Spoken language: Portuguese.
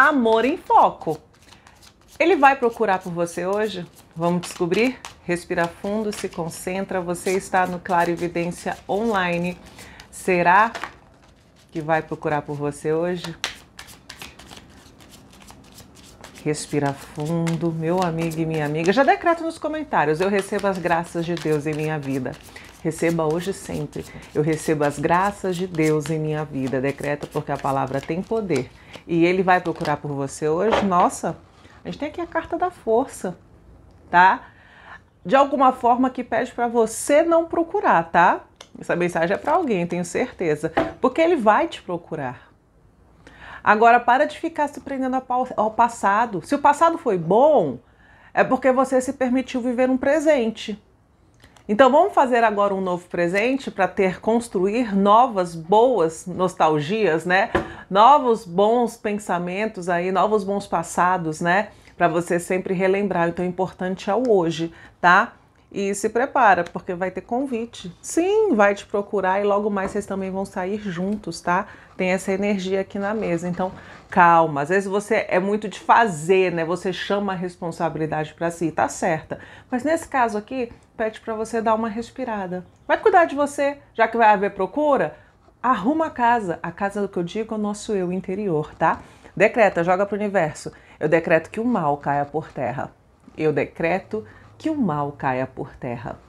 Amor em Foco. Ele vai procurar por você hoje? Vamos descobrir? Respira fundo, se concentra. Você está no Claro Evidência Online. Será que vai procurar por você hoje? Respira fundo, meu amigo e minha amiga. Já decreto nos comentários, eu recebo as graças de Deus em minha vida. Receba hoje sempre. Eu recebo as graças de Deus em minha vida. Decreta porque a palavra tem poder. E ele vai procurar por você hoje. Nossa, a gente tem aqui a carta da força, tá? De alguma forma que pede para você não procurar, tá? Essa mensagem é para alguém, tenho certeza, porque ele vai te procurar. Agora, para de ficar se prendendo ao passado. Se o passado foi bom, é porque você se permitiu viver um presente. Então vamos fazer agora um novo presente para ter construir novas boas nostalgias, né? Novos bons pensamentos aí, novos bons passados, né? Para você sempre relembrar. Então o importante é o hoje, tá? E se prepara, porque vai ter convite. Sim, vai te procurar e logo mais vocês também vão sair juntos, tá? Tem essa energia aqui na mesa. Então, calma. Às vezes você é muito de fazer, né? Você chama a responsabilidade para si, tá certa. Mas nesse caso aqui, pede para você dar uma respirada. Vai cuidar de você, já que vai haver procura, arruma a casa. A casa do que eu digo é o nosso eu interior, tá? Decreta, joga pro universo. Eu decreto que o mal caia por terra. Eu decreto que o mal caia por terra.